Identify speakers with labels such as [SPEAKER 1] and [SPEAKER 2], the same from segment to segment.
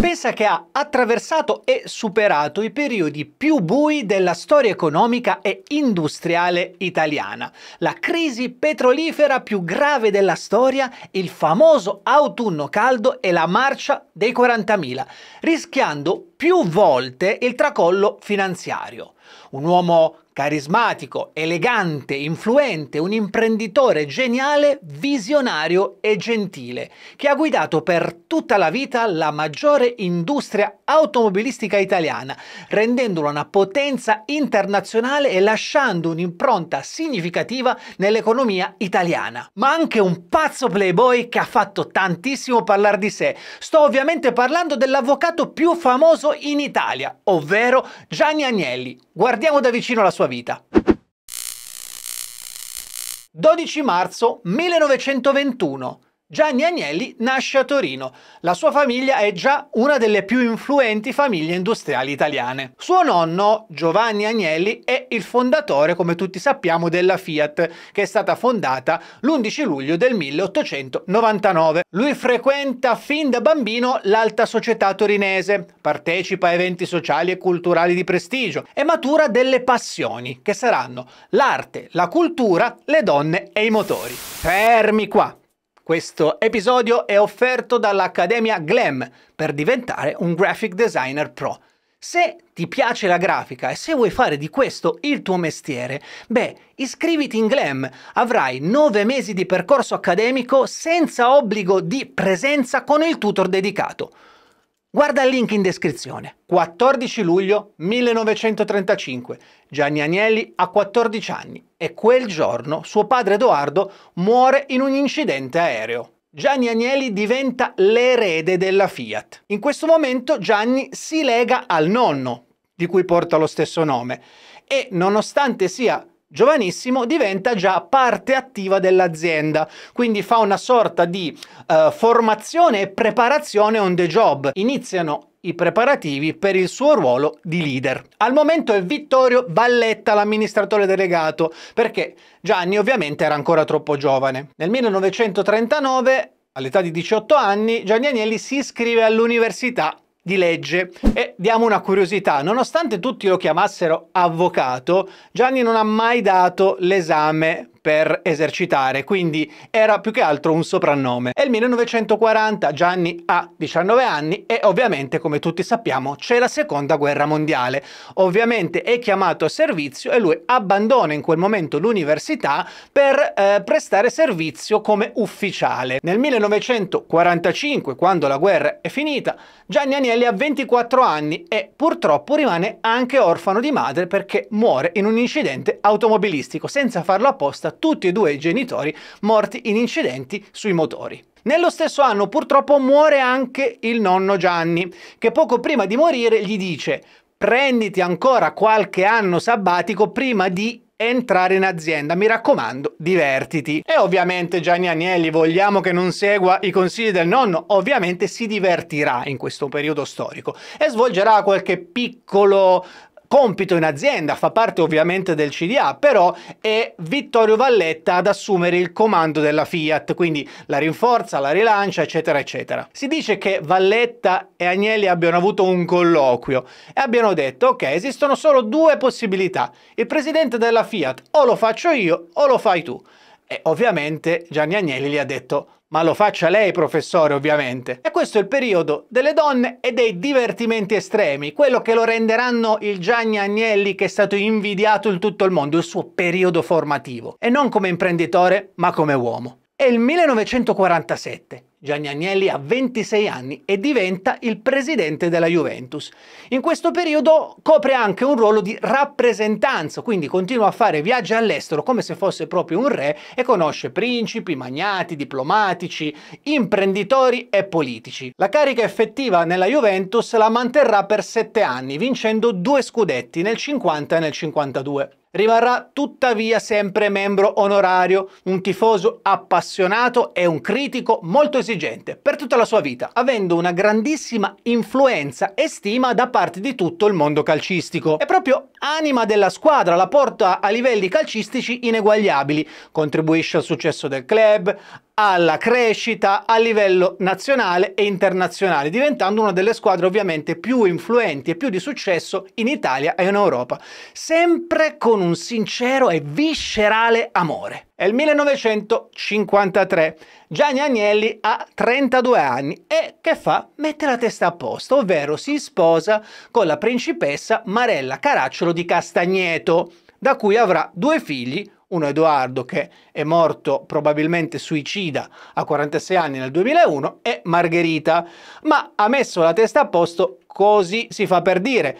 [SPEAKER 1] pensa che ha attraversato e superato i periodi più bui della storia economica e industriale italiana. La crisi petrolifera più grave della storia, il famoso autunno caldo e la marcia dei 40.000, rischiando più volte il tracollo finanziario. Un uomo carismatico, elegante, influente, un imprenditore geniale, visionario e gentile, che ha guidato per tutta la vita la maggiore industria automobilistica italiana, rendendola una potenza internazionale e lasciando un'impronta significativa nell'economia italiana. Ma anche un pazzo playboy che ha fatto tantissimo parlare di sé. Sto ovviamente parlando dell'avvocato più famoso in Italia, ovvero Gianni Agnelli. Guardiamo da vicino la sua vita. 12 marzo 1921 Gianni Agnelli nasce a Torino. La sua famiglia è già una delle più influenti famiglie industriali italiane. Suo nonno, Giovanni Agnelli, è il fondatore, come tutti sappiamo, della Fiat, che è stata fondata l'11 luglio del 1899. Lui frequenta fin da bambino l'alta società torinese, partecipa a eventi sociali e culturali di prestigio e matura delle passioni, che saranno l'arte, la cultura, le donne e i motori. Fermi qua! Questo episodio è offerto dall'Accademia Glam per diventare un graphic designer pro. Se ti piace la grafica e se vuoi fare di questo il tuo mestiere, beh, iscriviti in Glam. Avrai 9 mesi di percorso accademico senza obbligo di presenza con il tutor dedicato. Guarda il link in descrizione. 14 luglio 1935. Gianni Agnelli ha 14 anni e quel giorno suo padre Edoardo muore in un incidente aereo. Gianni Agnelli diventa l'erede della Fiat. In questo momento Gianni si lega al nonno, di cui porta lo stesso nome, e nonostante sia giovanissimo, diventa già parte attiva dell'azienda, quindi fa una sorta di eh, formazione e preparazione on the job. Iniziano i preparativi per il suo ruolo di leader. Al momento è Vittorio Valletta l'amministratore delegato, perché Gianni ovviamente era ancora troppo giovane. Nel 1939, all'età di 18 anni, Gianni Agnelli si iscrive all'università di legge e diamo una curiosità, nonostante tutti lo chiamassero avvocato, Gianni non ha mai dato l'esame per esercitare, quindi era più che altro un soprannome. È il 1940, Gianni ha 19 anni e ovviamente, come tutti sappiamo, c'è la seconda guerra mondiale. Ovviamente è chiamato a servizio e lui abbandona in quel momento l'università per eh, prestare servizio come ufficiale. Nel 1945, quando la guerra è finita, Gianni Agnelli ha 24 anni e purtroppo rimane anche orfano di madre perché muore in un incidente automobilistico senza farlo apposta tutti e due i genitori morti in incidenti sui motori. Nello stesso anno purtroppo muore anche il nonno Gianni, che poco prima di morire gli dice prenditi ancora qualche anno sabbatico prima di entrare in azienda, mi raccomando, divertiti. E ovviamente Gianni Agnelli, vogliamo che non segua i consigli del nonno, ovviamente si divertirà in questo periodo storico e svolgerà qualche piccolo compito in azienda, fa parte ovviamente del CDA, però è Vittorio Valletta ad assumere il comando della Fiat, quindi la rinforza, la rilancia, eccetera, eccetera. Si dice che Valletta e Agnelli abbiano avuto un colloquio e abbiano detto, ok, esistono solo due possibilità, il presidente della Fiat o lo faccio io o lo fai tu. E ovviamente Gianni Agnelli gli ha detto ma lo faccia lei professore ovviamente. E questo è il periodo delle donne e dei divertimenti estremi, quello che lo renderanno il Gianni Agnelli che è stato invidiato in tutto il mondo, il suo periodo formativo, e non come imprenditore ma come uomo. È il 1947 Gianni Agnelli ha 26 anni e diventa il presidente della Juventus. In questo periodo copre anche un ruolo di rappresentanza, quindi continua a fare viaggi all'estero come se fosse proprio un re e conosce principi, magnati, diplomatici, imprenditori e politici. La carica effettiva nella Juventus la manterrà per 7 anni, vincendo due scudetti nel 50 e nel 52. Rimarrà tuttavia sempre membro onorario, un tifoso appassionato e un critico molto esigente per tutta la sua vita, avendo una grandissima influenza e stima da parte di tutto il mondo calcistico. È proprio anima della squadra, la porta a livelli calcistici ineguagliabili, contribuisce al successo del club, alla crescita a livello nazionale e internazionale, diventando una delle squadre ovviamente più influenti e più di successo in Italia e in Europa, sempre con un sincero e viscerale amore. È il 1953. Gianni Agnelli ha 32 anni e che fa? Mette la testa a posto, ovvero si sposa con la principessa Marella Caracciolo di Castagneto, da cui avrà due figli, uno Edoardo che è morto probabilmente suicida a 46 anni nel 2001 e Margherita, ma ha messo la testa a posto, così si fa per dire.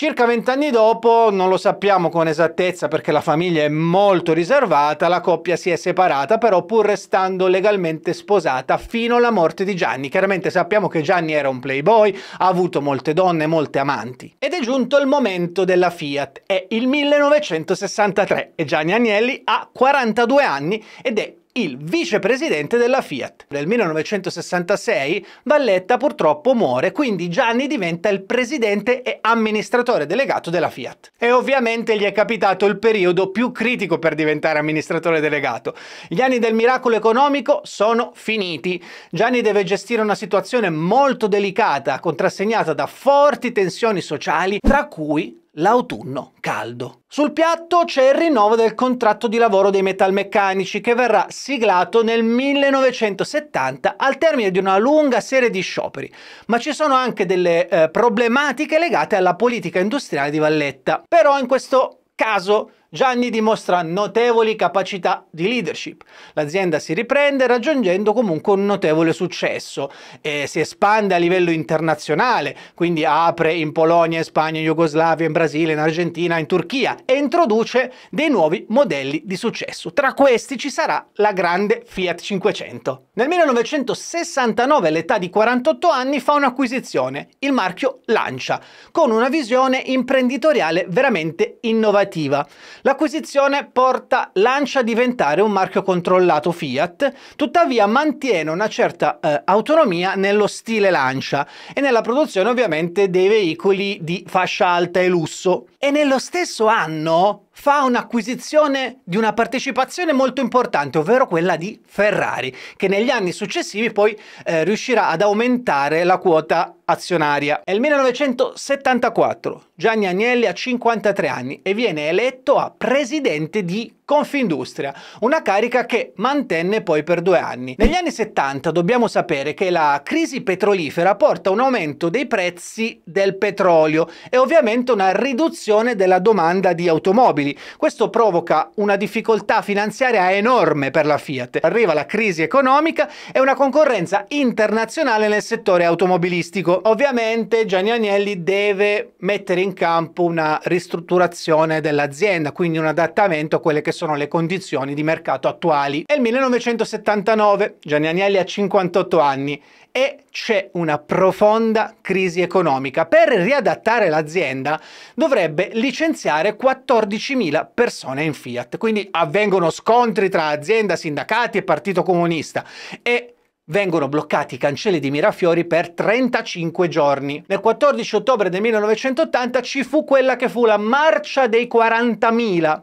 [SPEAKER 1] Circa vent'anni dopo, non lo sappiamo con esattezza perché la famiglia è molto riservata, la coppia si è separata, però pur restando legalmente sposata fino alla morte di Gianni. Chiaramente sappiamo che Gianni era un playboy, ha avuto molte donne, molte amanti. Ed è giunto il momento della Fiat, è il 1963 e Gianni Agnelli ha 42 anni ed è il vicepresidente della Fiat. Nel 1966 Valletta purtroppo muore, quindi Gianni diventa il presidente e amministratore delegato della Fiat. E ovviamente gli è capitato il periodo più critico per diventare amministratore delegato. Gli anni del miracolo economico sono finiti. Gianni deve gestire una situazione molto delicata, contrassegnata da forti tensioni sociali, tra cui l'autunno caldo. Sul piatto c'è il rinnovo del contratto di lavoro dei metalmeccanici che verrà siglato nel 1970 al termine di una lunga serie di scioperi, ma ci sono anche delle eh, problematiche legate alla politica industriale di Valletta. Però in questo caso Gianni dimostra notevoli capacità di leadership. L'azienda si riprende raggiungendo comunque un notevole successo e si espande a livello internazionale, quindi apre in Polonia, in Spagna, in Jugoslavia, in Brasile, in Argentina, in Turchia e introduce dei nuovi modelli di successo. Tra questi ci sarà la grande Fiat 500. Nel 1969, all'età di 48 anni, fa un'acquisizione, il marchio Lancia, con una visione imprenditoriale veramente innovativa. L'acquisizione porta Lancia a diventare un marchio controllato Fiat, tuttavia mantiene una certa eh, autonomia nello stile Lancia e nella produzione ovviamente dei veicoli di fascia alta e lusso. E nello stesso anno fa un'acquisizione di una partecipazione molto importante, ovvero quella di Ferrari, che negli anni successivi poi eh, riuscirà ad aumentare la quota azionaria. È il 1974, Gianni Agnelli ha 53 anni e viene eletto a presidente di Confindustria, una carica che mantenne poi per due anni. Negli anni 70 dobbiamo sapere che la crisi petrolifera porta un aumento dei prezzi del petrolio e ovviamente una riduzione della domanda di automobili. Questo provoca una difficoltà finanziaria enorme per la Fiat. Arriva la crisi economica e una concorrenza internazionale nel settore automobilistico ovviamente Gianni Agnelli deve mettere in campo una ristrutturazione dell'azienda, quindi un adattamento a quelle che sono le condizioni di mercato attuali. È il 1979, Gianni Agnelli ha 58 anni e c'è una profonda crisi economica. Per riadattare l'azienda dovrebbe licenziare 14.000 persone in Fiat, quindi avvengono scontri tra azienda, sindacati e partito comunista e vengono bloccati i cancelli di Mirafiori per 35 giorni. Nel 14 ottobre del 1980 ci fu quella che fu la marcia dei 40.000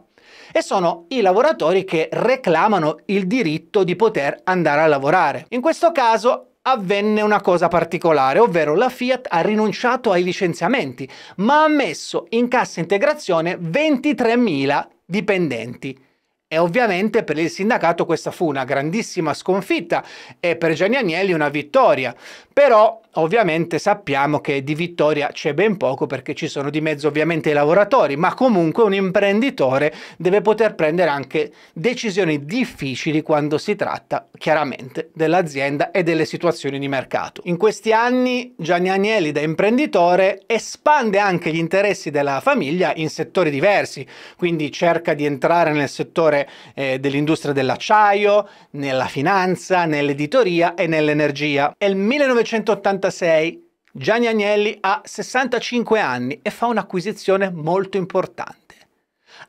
[SPEAKER 1] e sono i lavoratori che reclamano il diritto di poter andare a lavorare. In questo caso avvenne una cosa particolare, ovvero la Fiat ha rinunciato ai licenziamenti, ma ha messo in cassa integrazione 23.000 dipendenti e ovviamente per il sindacato questa fu una grandissima sconfitta e per Gianni Agnelli una vittoria. Però ovviamente sappiamo che di vittoria c'è ben poco perché ci sono di mezzo ovviamente i lavoratori, ma comunque un imprenditore deve poter prendere anche decisioni difficili quando si tratta chiaramente dell'azienda e delle situazioni di mercato. In questi anni Gianni Agnelli da imprenditore espande anche gli interessi della famiglia in settori diversi, quindi cerca di entrare nel settore settore eh, dell'industria dell'acciaio, nella finanza, nell'editoria e nell'energia. È il 1986 Gianni Agnelli ha 65 anni e fa un'acquisizione molto importante.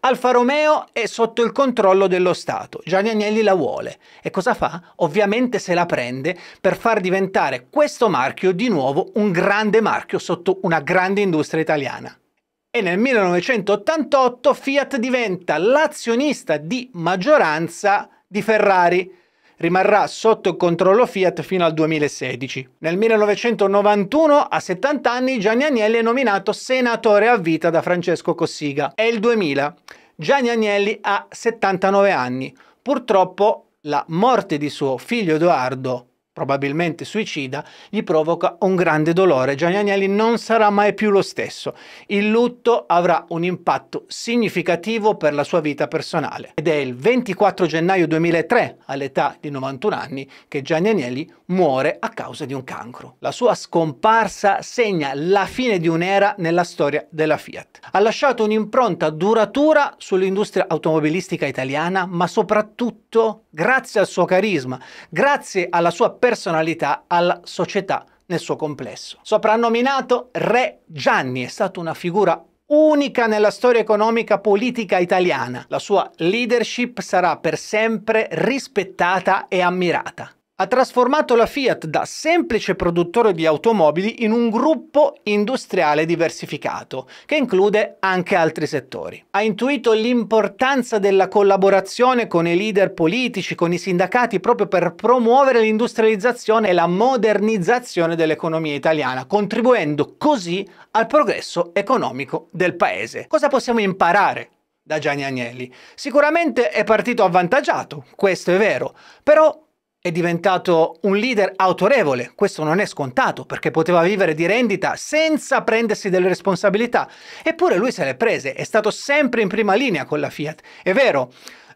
[SPEAKER 1] Alfa Romeo è sotto il controllo dello Stato, Gianni Agnelli la vuole e cosa fa? Ovviamente se la prende per far diventare questo marchio di nuovo un grande marchio sotto una grande industria italiana e nel 1988 Fiat diventa l'azionista di maggioranza di Ferrari. Rimarrà sotto controllo Fiat fino al 2016. Nel 1991, a 70 anni, Gianni Agnelli è nominato senatore a vita da Francesco Cossiga. È il 2000. Gianni Agnelli ha 79 anni. Purtroppo la morte di suo figlio Edoardo probabilmente suicida, gli provoca un grande dolore. Gianni Agnelli non sarà mai più lo stesso. Il lutto avrà un impatto significativo per la sua vita personale. Ed è il 24 gennaio 2003, all'età di 91 anni, che Gianni Agnelli muore a causa di un cancro. La sua scomparsa segna la fine di un'era nella storia della Fiat. Ha lasciato un'impronta duratura sull'industria automobilistica italiana, ma soprattutto grazie al suo carisma, grazie alla sua personalità personalità alla società nel suo complesso. Soprannominato Re Gianni, è stata una figura unica nella storia economica politica italiana. La sua leadership sarà per sempre rispettata e ammirata ha trasformato la Fiat da semplice produttore di automobili in un gruppo industriale diversificato, che include anche altri settori. Ha intuito l'importanza della collaborazione con i leader politici, con i sindacati, proprio per promuovere l'industrializzazione e la modernizzazione dell'economia italiana, contribuendo così al progresso economico del paese. Cosa possiamo imparare da Gianni Agnelli? Sicuramente è partito avvantaggiato, questo è vero, però è diventato un leader autorevole, questo non è scontato perché poteva vivere di rendita senza prendersi delle responsabilità, eppure lui se le prese, è stato sempre in prima linea con la Fiat, è vero,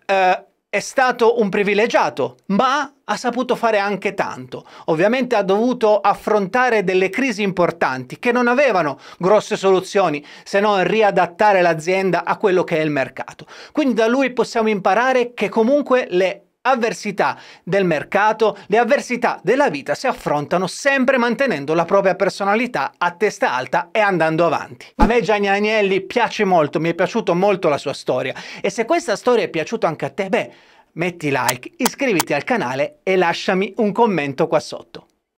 [SPEAKER 1] eh, è stato un privilegiato, ma ha saputo fare anche tanto. Ovviamente ha dovuto affrontare delle crisi importanti che non avevano grosse soluzioni se non riadattare l'azienda a quello che è il mercato. Quindi da lui possiamo imparare che comunque le avversità del mercato, le avversità della vita si affrontano sempre mantenendo la propria personalità a testa alta e andando avanti. A me Gianni Agnelli piace molto, mi è piaciuta molto la sua storia e se questa storia è piaciuta anche a te, beh, metti like, iscriviti al canale e lasciami un commento qua sotto.